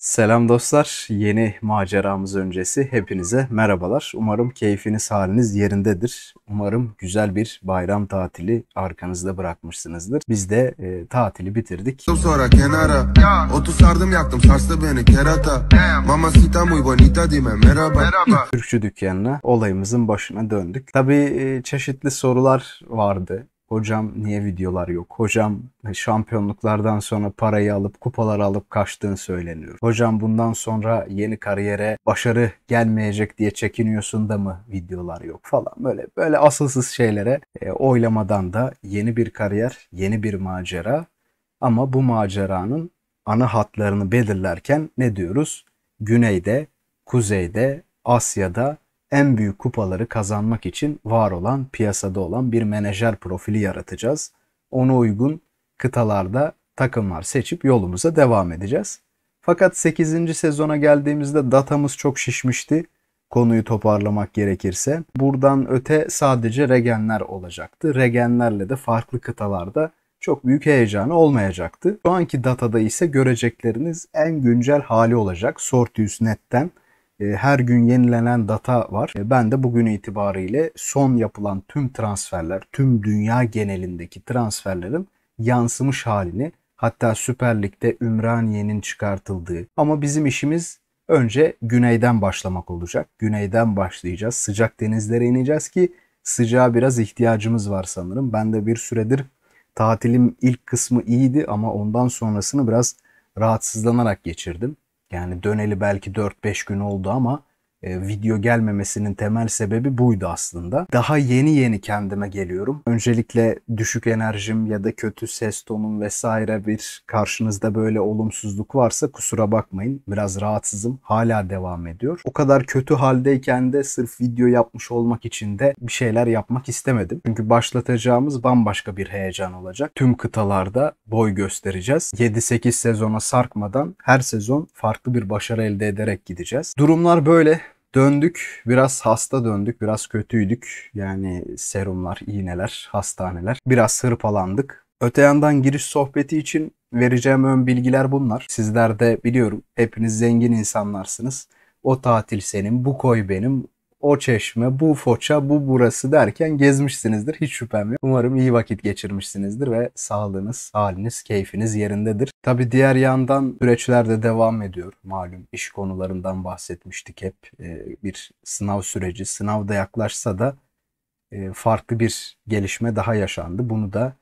Selam dostlar. Yeni maceramız öncesi hepinize merhabalar. Umarım keyfiniz haliniz yerindedir. Umarım güzel bir bayram tatili arkanızda bırakmışsınızdır. Biz de e, tatili bitirdik. Sonra kenara otu sardım yaktım sarstı beni kerata. Mamacita muy bonita dime merhaba. Türkçü dükkanına olayımızın başına döndük. Tabii e, çeşitli sorular vardı Hocam niye videolar yok? Hocam e, şampiyonluklardan sonra parayı alıp kupaları alıp kaçtığın söyleniyor. Hocam bundan sonra yeni kariyere başarı gelmeyecek diye çekiniyorsun da mı videolar yok falan böyle böyle asılsız şeylere e, oylamadan da yeni bir kariyer, yeni bir macera ama bu maceranın ana hatlarını belirlerken ne diyoruz? Güneyde, kuzeyde, Asya'da en büyük kupaları kazanmak için var olan piyasada olan bir menajer profili yaratacağız. Ona uygun kıtalarda takımlar seçip yolumuza devam edeceğiz. Fakat 8. sezona geldiğimizde datamız çok şişmişti. Konuyu toparlamak gerekirse buradan öte sadece regenler olacaktı. Regenlerle de farklı kıtalarda çok büyük heyecanı olmayacaktı. Şu anki datada ise görecekleriniz en güncel hali olacak netten. E, her gün yenilenen data var. E, ben de bugün itibariyle son yapılan tüm transferler, tüm dünya genelindeki transferlerin yansımış halini hatta Süper Lig'de Ümraniye'nin çıkartıldığı ama bizim işimiz önce güneyden başlamak olacak. Güneyden başlayacağız. Sıcak denizlere ineceğiz ki sıcağa biraz ihtiyacımız var sanırım. Ben de bir süredir tatilim ilk kısmı iyiydi ama ondan sonrasını biraz rahatsızlanarak geçirdim. Yani döneli belki 4-5 gün oldu ama e, video gelmemesinin temel sebebi buydu aslında. Daha yeni yeni kendime geliyorum. Öncelikle düşük enerjim ya da kötü ses tonum vesaire bir karşınızda böyle olumsuzluk varsa kusura bakmayın. Biraz rahatsızım. Hala devam ediyor. O kadar kötü haldeyken de sırf video yapmış olmak için de bir şeyler yapmak istemedim. Çünkü başlatacağımız bambaşka bir heyecan olacak. Tüm kıtalarda boy göstereceğiz. 7-8 sezona sarkmadan her sezon farklı bir başarı elde ederek gideceğiz. Durumlar böyle Döndük, biraz hasta döndük, biraz kötüydük. Yani serumlar, iğneler, hastaneler. Biraz hırpalandık. Öte yandan giriş sohbeti için vereceğim ön bilgiler bunlar. Sizler de biliyorum hepiniz zengin insanlarsınız. O tatil senin, bu koy benim, o çeşme, bu foça, bu burası derken gezmişsinizdir hiç şüphem yok. Umarım iyi vakit geçirmişsinizdir ve sağlığınız, haliniz, keyfiniz yerindedir. Tabi diğer yandan süreçler de devam ediyor. Malum iş konularından bahsetmiştik hep. Ee, bir sınav süreci, sınav da yaklaşsa da e, farklı bir gelişme daha yaşandı. Bunu da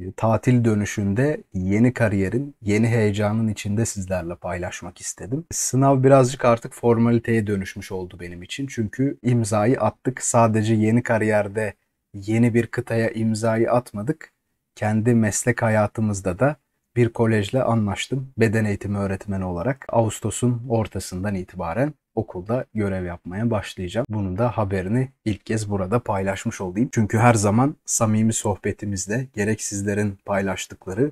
e, tatil dönüşünde yeni kariyerin, yeni heyecanın içinde sizlerle paylaşmak istedim. Sınav birazcık artık formaliteye dönüşmüş oldu benim için. Çünkü imzayı attık. Sadece yeni kariyerde yeni bir kıtaya imzayı atmadık. Kendi meslek hayatımızda da bir kolejle anlaştım. Beden eğitimi öğretmeni olarak Ağustos'un ortasından itibaren okulda görev yapmaya başlayacağım. Bunun da haberini ilk kez burada paylaşmış olayım. Çünkü her zaman samimi sohbetimizde gerek sizlerin paylaştıkları,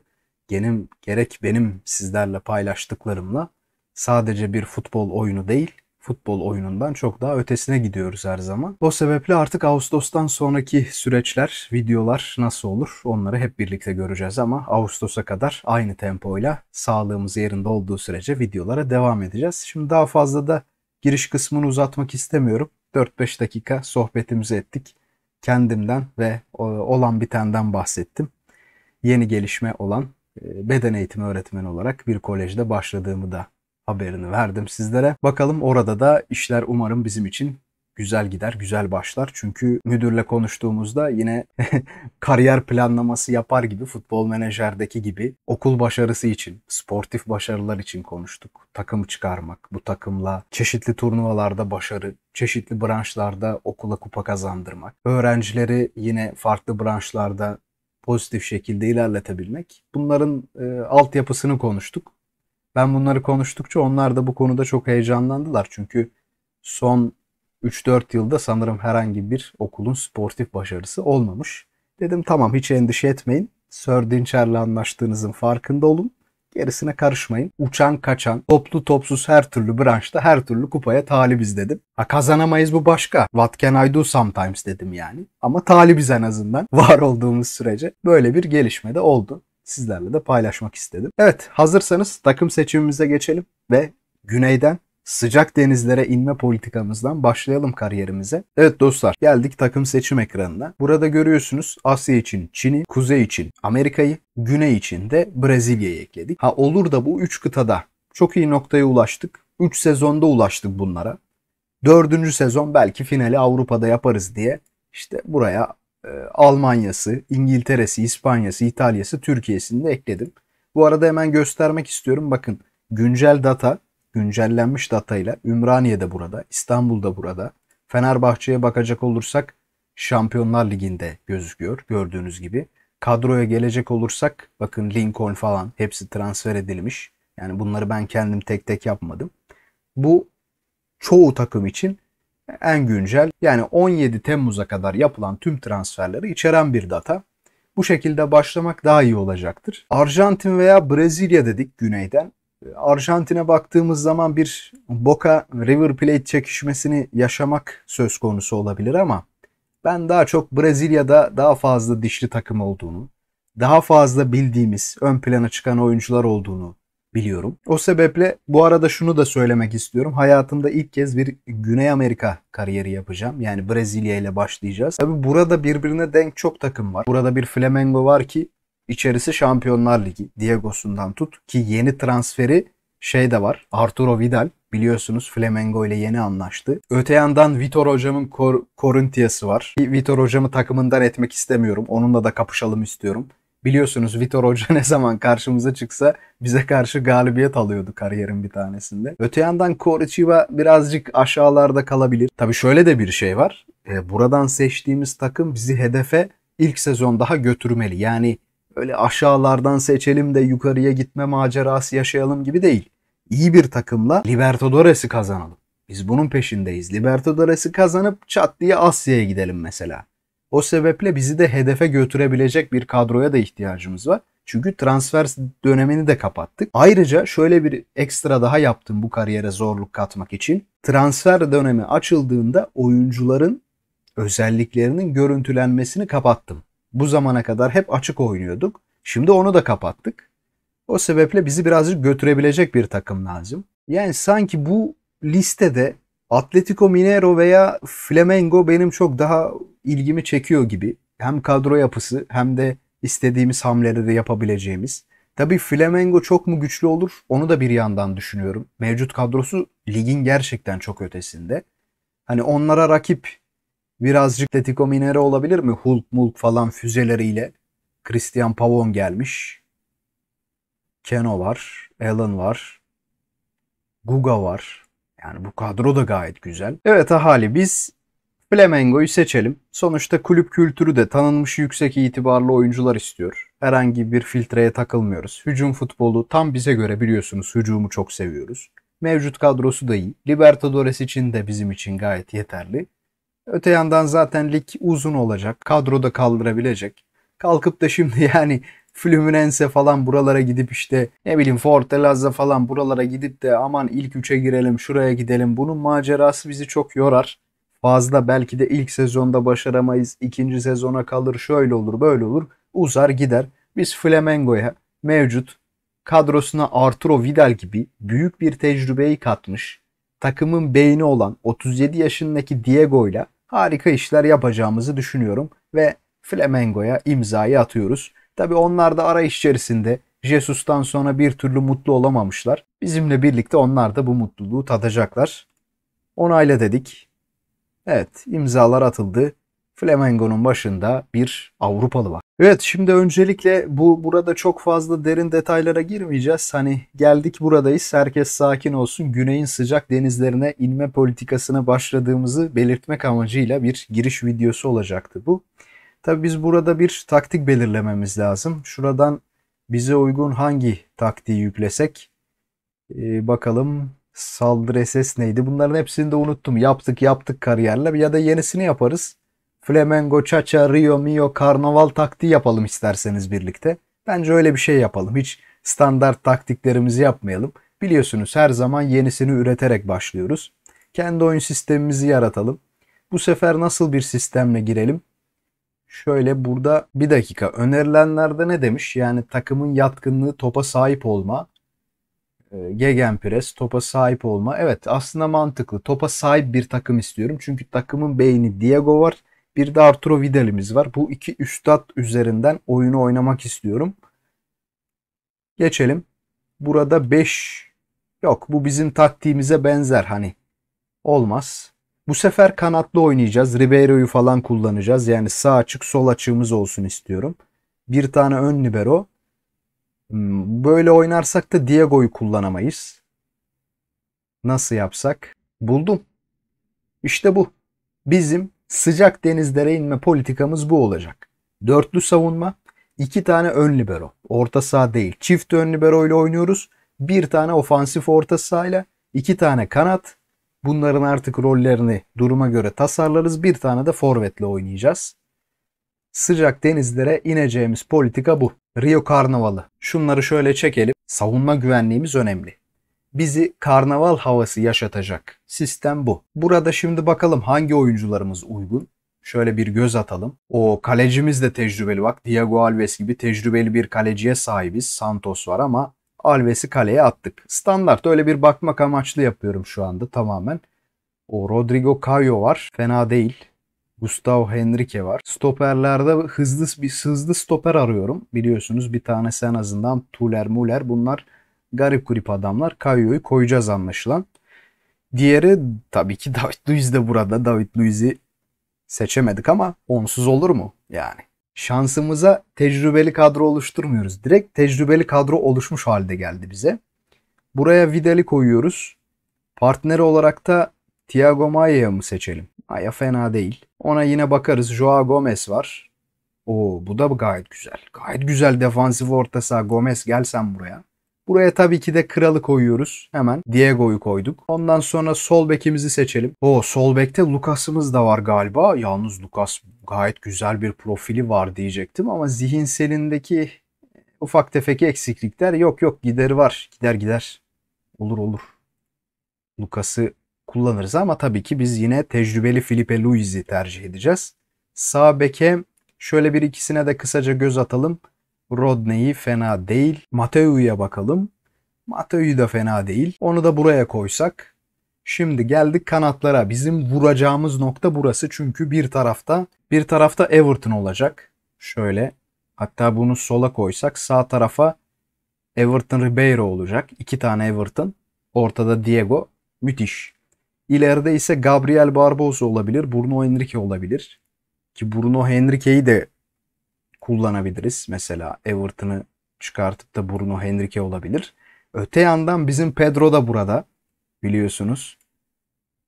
genim, gerek benim sizlerle paylaştıklarımla sadece bir futbol oyunu değil, futbol oyunundan çok daha ötesine gidiyoruz her zaman. O sebeple artık Ağustos'tan sonraki süreçler, videolar nasıl olur onları hep birlikte göreceğiz ama Ağustos'a kadar aynı tempoyla sağlığımız yerinde olduğu sürece videolara devam edeceğiz. Şimdi daha fazla da giriş kısmını uzatmak istemiyorum. 4-5 dakika sohbetimizi ettik. Kendimden ve olan bitenden bahsettim. Yeni gelişme olan e, beden eğitimi öğretmeni olarak bir kolejde başladığımı da haberini verdim sizlere. Bakalım orada da işler umarım bizim için güzel gider, güzel başlar. Çünkü müdürle konuştuğumuzda yine kariyer planlaması yapar gibi, futbol menajerdeki gibi okul başarısı için, sportif başarılar için konuştuk. Takım çıkarmak, bu takımla çeşitli turnuvalarda başarı, çeşitli branşlarda okula kupa kazandırmak, öğrencileri yine farklı branşlarda pozitif şekilde ilerletebilmek. Bunların e, altyapısını konuştuk. Ben bunları konuştukça onlar da bu konuda çok heyecanlandılar. Çünkü son 3-4 yılda sanırım herhangi bir okulun sportif başarısı olmamış. Dedim tamam hiç endişe etmeyin. Sir Dinçer'le anlaştığınızın farkında olun. Gerisine karışmayın. Uçan kaçan, toplu topsuz her türlü branşta her türlü kupaya talibiz dedim. Ha kazanamayız bu başka. What can I do sometimes dedim yani. Ama talibiz en azından. Var olduğumuz sürece böyle bir gelişme de oldu sizlerle de paylaşmak istedim. Evet hazırsanız takım seçimimize geçelim ve güneyden sıcak denizlere inme politikamızdan başlayalım kariyerimize. Evet dostlar geldik takım seçim ekranına. Burada görüyorsunuz Asya için Çin'i, Kuzey için Amerika'yı, Güney için de Brezilya'yı ekledik. Ha olur da bu 3 kıtada çok iyi noktaya ulaştık. 3 sezonda ulaştık bunlara. 4. sezon belki finali Avrupa'da yaparız diye işte buraya e, Almanya'sı, İngiltere'si, İspanya'sı, İtalya'sı, Türkiye'sini de ekledim. Bu arada hemen göstermek istiyorum. Bakın güncel data, güncellenmiş datayla Ümraniye'de burada, İstanbul'da burada. Fenerbahçe'ye bakacak olursak Şampiyonlar Ligi'nde gözüküyor gördüğünüz gibi. Kadroya gelecek olursak bakın Lincoln falan hepsi transfer edilmiş. Yani bunları ben kendim tek tek yapmadım. Bu çoğu takım için en güncel yani 17 Temmuz'a kadar yapılan tüm transferleri içeren bir data. Bu şekilde başlamak daha iyi olacaktır. Arjantin veya Brezilya dedik güneyden. Arjantin'e baktığımız zaman bir Boca River Plate çekişmesini yaşamak söz konusu olabilir ama ben daha çok Brezilya'da daha fazla dişli takım olduğunu, daha fazla bildiğimiz ön plana çıkan oyuncular olduğunu biliyorum. O sebeple bu arada şunu da söylemek istiyorum. Hayatımda ilk kez bir Güney Amerika kariyeri yapacağım. Yani Brezilya ile başlayacağız. Tabi burada birbirine denk çok takım var. Burada bir Flamengo var ki içerisi Şampiyonlar Ligi. Diego'sundan tut ki yeni transferi şey de var. Arturo Vidal biliyorsunuz Flamengo ile yeni anlaştı. Öte yandan Vitor hocamın Kor Korintia'sı var. Vitor hocamı takımından etmek istemiyorum. Onunla da kapışalım istiyorum. Biliyorsunuz Vitor Hoca ne zaman karşımıza çıksa bize karşı galibiyet alıyordu kariyerin bir tanesinde. Öte yandan Coritiba birazcık aşağılarda kalabilir. Tabi şöyle de bir şey var. E, buradan seçtiğimiz takım bizi hedefe ilk sezon daha götürmeli. Yani öyle aşağılardan seçelim de yukarıya gitme macerası yaşayalım gibi değil. İyi bir takımla Libertadores'i kazanalım. Biz bunun peşindeyiz. Libertadores'i kazanıp çat diye Asya'ya gidelim mesela. O sebeple bizi de hedefe götürebilecek bir kadroya da ihtiyacımız var. Çünkü transfer dönemini de kapattık. Ayrıca şöyle bir ekstra daha yaptım bu kariyere zorluk katmak için. Transfer dönemi açıldığında oyuncuların özelliklerinin görüntülenmesini kapattım. Bu zamana kadar hep açık oynuyorduk. Şimdi onu da kapattık. O sebeple bizi birazcık götürebilecek bir takım lazım. Yani sanki bu listede Atletico Mineiro veya Flamengo benim çok daha ilgimi çekiyor gibi. Hem kadro yapısı hem de istediğimiz hamleleri de yapabileceğimiz. Tabii Flamengo çok mu güçlü olur onu da bir yandan düşünüyorum. Mevcut kadrosu ligin gerçekten çok ötesinde. Hani onlara rakip birazcık Atletico Mineiro olabilir mi? Hulk mulk falan füzeleriyle. Christian Pavon gelmiş. Keno var. Alan var. Guga var. Yani bu kadro da gayet güzel. Evet ahali biz Flamengo'yu seçelim. Sonuçta kulüp kültürü de tanınmış yüksek itibarlı oyuncular istiyor. Herhangi bir filtreye takılmıyoruz. Hücum futbolu tam bize göre biliyorsunuz hücumu çok seviyoruz. Mevcut kadrosu da iyi. Libertadores için de bizim için gayet yeterli. Öte yandan zaten lig uzun olacak. Kadroda kaldırabilecek. Kalkıp da şimdi yani Fluminense falan buralara gidip işte ne bileyim Fortaleza falan buralara gidip de aman ilk üçe girelim şuraya gidelim. Bunun macerası bizi çok yorar. Fazla belki de ilk sezonda başaramayız. ikinci sezona kalır şöyle olur böyle olur. Uzar gider. Biz Flamengo'ya mevcut kadrosuna Arturo Vidal gibi büyük bir tecrübeyi katmış takımın beyni olan 37 yaşındaki Diego ile harika işler yapacağımızı düşünüyorum ve Flamengo'ya imzayı atıyoruz. Tabi onlar da arayış içerisinde Jesus'tan sonra bir türlü mutlu olamamışlar. Bizimle birlikte onlar da bu mutluluğu tadacaklar. Onayla dedik. Evet imzalar atıldı. Flamengo'nun başında bir Avrupalı var. Evet şimdi öncelikle bu burada çok fazla derin detaylara girmeyeceğiz. Hani geldik buradayız herkes sakin olsun. Güney'in sıcak denizlerine inme politikasına başladığımızı belirtmek amacıyla bir giriş videosu olacaktı bu. Tabi biz burada bir taktik belirlememiz lazım. Şuradan bize uygun hangi taktiği yüklesek ee, bakalım saldırı SS neydi? Bunların hepsini de unuttum. Yaptık yaptık kariyerle ya da yenisini yaparız. Flamengo, Chacha, Rio, Mio, Karnaval taktiği yapalım isterseniz birlikte. Bence öyle bir şey yapalım. Hiç standart taktiklerimizi yapmayalım. Biliyorsunuz her zaman yenisini üreterek başlıyoruz. Kendi oyun sistemimizi yaratalım. Bu sefer nasıl bir sistemle girelim? Şöyle burada bir dakika önerilenlerde ne demiş? Yani takımın yatkınlığı topa sahip olma. Ee, gegenpress, topa sahip olma. Evet aslında mantıklı. Topa sahip bir takım istiyorum. Çünkü takımın beyni Diego var. Bir de Arturo Vidal'imiz var. Bu iki üstad üzerinden oyunu oynamak istiyorum. Geçelim. Burada 5 yok bu bizim taktiğimize benzer hani. Olmaz. Bu sefer kanatlı oynayacağız. Ribeiro'yu falan kullanacağız. Yani sağ açık sol açığımız olsun istiyorum. Bir tane ön libero. Hmm, böyle oynarsak da Diego'yu kullanamayız. Nasıl yapsak? Buldum. İşte bu. Bizim sıcak denizlere inme politikamız bu olacak. Dörtlü savunma, iki tane ön libero. Orta saha değil. Çift ön libero ile oynuyoruz. Bir tane ofansif orta sahayla, iki tane kanat, Bunların artık rollerini duruma göre tasarlarız. Bir tane de forvetle oynayacağız. Sıcak denizlere ineceğimiz politika bu. Rio Karnavalı. Şunları şöyle çekelim. Savunma güvenliğimiz önemli. Bizi karnaval havası yaşatacak. Sistem bu. Burada şimdi bakalım hangi oyuncularımız uygun. Şöyle bir göz atalım. O kalecimiz de tecrübeli bak. Diego Alves gibi tecrübeli bir kaleciye sahibiz. Santos var ama Alves'i kaleye attık. Standart öyle bir bakmak amaçlı yapıyorum şu anda tamamen. O Rodrigo Cayo var. Fena değil. Gustavo Henrique var. Stoperlerde hızlı bir hızlı stoper arıyorum. Biliyorsunuz bir tanesi en azından Tuler Muler. Bunlar garip grip adamlar. Cayo'yu koyacağız anlaşılan. Diğeri tabii ki David Luiz de burada. David Luiz'i seçemedik ama onsuz olur mu? Yani şansımıza tecrübeli kadro oluşturmuyoruz. Direkt tecrübeli kadro oluşmuş halde geldi bize. Buraya Vidal'i koyuyoruz. Partner olarak da Thiago Maia'yı mı seçelim? Maia fena değil. Ona yine bakarız. Joao Gomez var. Oo bu da gayet güzel. Gayet güzel defansif orta saha. Gomez gel buraya. Buraya tabii ki de kralı koyuyoruz. Hemen Diego'yu koyduk. Ondan sonra sol bekimizi seçelim. O sol bekte Lucas'ımız da var galiba. Yalnız Lucas gayet güzel bir profili var diyecektim ama zihinselindeki ufak tefek eksiklikler yok yok gideri var. Gider gider. Olur olur. Lucas'ı kullanırız ama tabii ki biz yine tecrübeli Felipe Luiz'i tercih edeceğiz. Sağ beke şöyle bir ikisine de kısaca göz atalım. Rodney'i fena değil. Mateu'ya bakalım. Mateo'yu da fena değil. Onu da buraya koysak. Şimdi geldik kanatlara. Bizim vuracağımız nokta burası. Çünkü bir tarafta bir tarafta Everton olacak. Şöyle. Hatta bunu sola koysak sağ tarafa Everton Ribeiro olacak. İki tane Everton. Ortada Diego. Müthiş. İleride ise Gabriel Barbosa olabilir. Bruno Henrique olabilir. Ki Bruno Henrique'yi de kullanabiliriz. Mesela Everton'ı çıkartıp da Bruno Henrique olabilir. Öte yandan bizim Pedro da burada. Biliyorsunuz.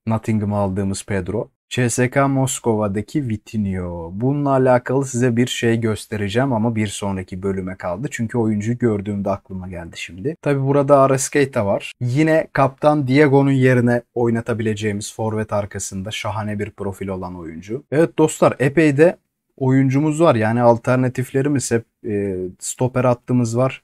Nottingham'ı aldığımız Pedro. CSK Moskova'daki Vitinho. Bununla alakalı size bir şey göstereceğim ama bir sonraki bölüme kaldı. Çünkü oyuncuyu gördüğümde aklıma geldi şimdi. Tabi burada Araskeita var. Yine kaptan Diego'nun yerine oynatabileceğimiz forvet arkasında şahane bir profil olan oyuncu. Evet dostlar epey de oyuncumuz var. Yani alternatiflerimiz hep e, stoper hattımız var.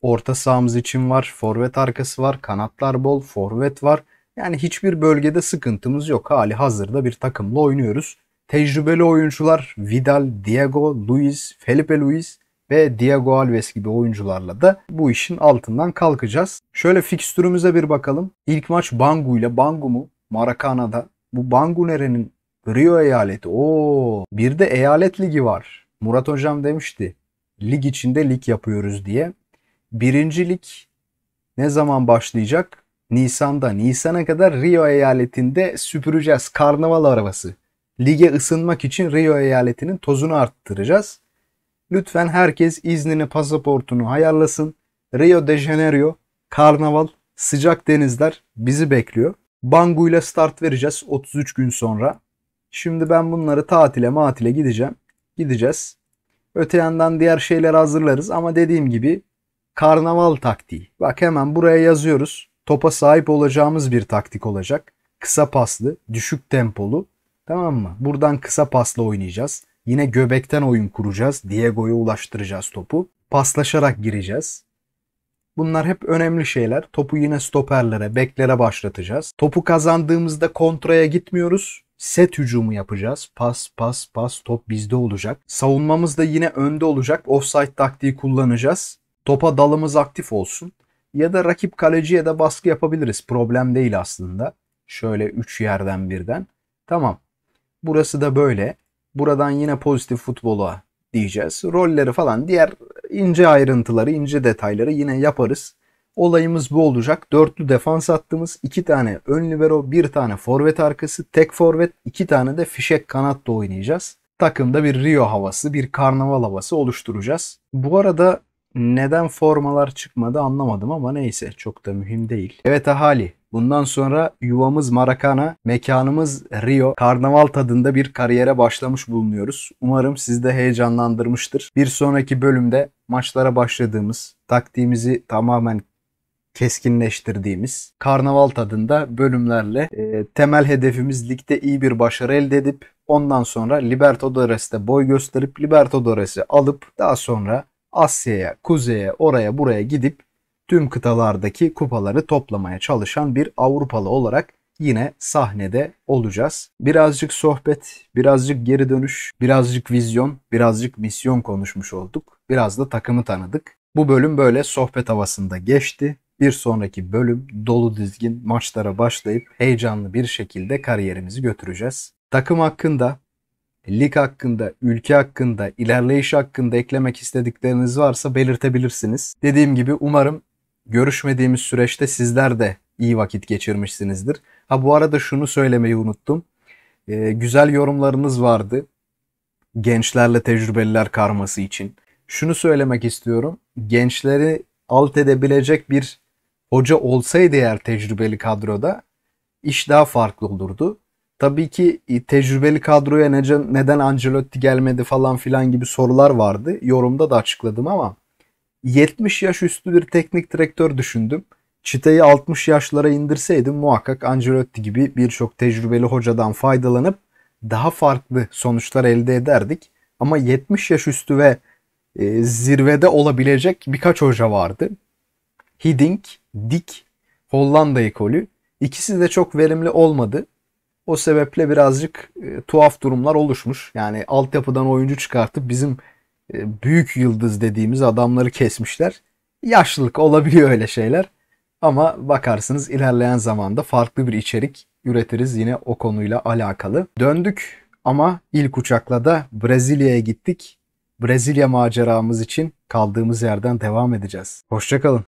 Orta sahamız için var. Forvet arkası var. Kanatlar bol. Forvet var. Yani hiçbir bölgede sıkıntımız yok. Hali hazırda bir takımla oynuyoruz. Tecrübeli oyuncular Vidal, Diego, Luis, Felipe Luis ve Diego Alves gibi oyuncularla da bu işin altından kalkacağız. Şöyle fikstürümüze bir bakalım. İlk maç Bangu ile Bangu mu? Maracana'da. Bu Bangu nerenin Rio eyaleti. o. bir de eyalet ligi var. Murat hocam demişti. Lig içinde lig yapıyoruz diye. Birinci lig ne zaman başlayacak? Nisan'da. Nisan'a kadar Rio eyaletinde süpüreceğiz. Karnaval arabası. Lige ısınmak için Rio eyaletinin tozunu arttıracağız. Lütfen herkes iznini, pasaportunu ayarlasın. Rio de Janeiro, karnaval, sıcak denizler bizi bekliyor. Bangu ile start vereceğiz 33 gün sonra. Şimdi ben bunları tatile matile gideceğim. Gideceğiz. Öte yandan diğer şeyler hazırlarız ama dediğim gibi karnaval taktiği. Bak hemen buraya yazıyoruz. Topa sahip olacağımız bir taktik olacak. Kısa paslı, düşük tempolu. Tamam mı? Buradan kısa paslı oynayacağız. Yine göbekten oyun kuracağız. Diego'ya ulaştıracağız topu. Paslaşarak gireceğiz. Bunlar hep önemli şeyler. Topu yine stoperlere, beklere başlatacağız. Topu kazandığımızda kontraya gitmiyoruz set hücumu yapacağız. Pas, pas, pas top bizde olacak. Savunmamız da yine önde olacak. Offside taktiği kullanacağız. Topa dalımız aktif olsun. Ya da rakip kaleciye de baskı yapabiliriz. Problem değil aslında. Şöyle 3 yerden birden. Tamam. Burası da böyle. Buradan yine pozitif futbola diyeceğiz. Rolleri falan diğer ince ayrıntıları, ince detayları yine yaparız. Olayımız bu olacak. Dörtlü defans attığımız iki tane ön libero, bir tane forvet arkası, tek forvet, iki tane de fişek kanatla oynayacağız. Takımda bir Rio havası, bir karnaval havası oluşturacağız. Bu arada neden formalar çıkmadı anlamadım ama neyse çok da mühim değil. Evet ahali Bundan sonra yuvamız Marakana, mekanımız Rio, karnaval tadında bir kariyere başlamış bulunuyoruz. Umarım sizi de heyecanlandırmıştır. Bir sonraki bölümde maçlara başladığımız, taktiğimizi tamamen keskinleştirdiğimiz karnaval tadında bölümlerle e, temel hedefimiz ligde iyi bir başarı elde edip ondan sonra Libertadores'te boy gösterip Libertadores'i alıp daha sonra Asya'ya, kuzeye, oraya buraya gidip tüm kıtalardaki kupaları toplamaya çalışan bir Avrupalı olarak yine sahnede olacağız. Birazcık sohbet, birazcık geri dönüş, birazcık vizyon, birazcık misyon konuşmuş olduk. Biraz da takımı tanıdık. Bu bölüm böyle sohbet havasında geçti. Bir sonraki bölüm dolu dizgin maçlara başlayıp heyecanlı bir şekilde kariyerimizi götüreceğiz. Takım hakkında, lig hakkında, ülke hakkında, ilerleyiş hakkında eklemek istedikleriniz varsa belirtebilirsiniz. Dediğim gibi umarım görüşmediğimiz süreçte sizler de iyi vakit geçirmişsinizdir. Ha bu arada şunu söylemeyi unuttum. Ee, güzel yorumlarınız vardı. Gençlerle tecrübeliler karması için. Şunu söylemek istiyorum. Gençleri alt edebilecek bir hoca olsaydı eğer tecrübeli kadroda iş daha farklı olurdu. Tabii ki e, tecrübeli kadroya neden, neden Ancelotti gelmedi falan filan gibi sorular vardı. Yorumda da açıkladım ama 70 yaş üstü bir teknik direktör düşündüm. Çiteyi 60 yaşlara indirseydim muhakkak Ancelotti gibi birçok tecrübeli hocadan faydalanıp daha farklı sonuçlar elde ederdik. Ama 70 yaş üstü ve e, zirvede olabilecek birkaç hoca vardı. Hiddink dik Hollanda ekolü. İkisi de çok verimli olmadı. O sebeple birazcık e, tuhaf durumlar oluşmuş. Yani altyapıdan oyuncu çıkartıp bizim e, büyük yıldız dediğimiz adamları kesmişler. Yaşlılık olabiliyor öyle şeyler. Ama bakarsınız ilerleyen zamanda farklı bir içerik üretiriz yine o konuyla alakalı. Döndük ama ilk uçakla da Brezilya'ya gittik. Brezilya maceramız için kaldığımız yerden devam edeceğiz. Hoşçakalın.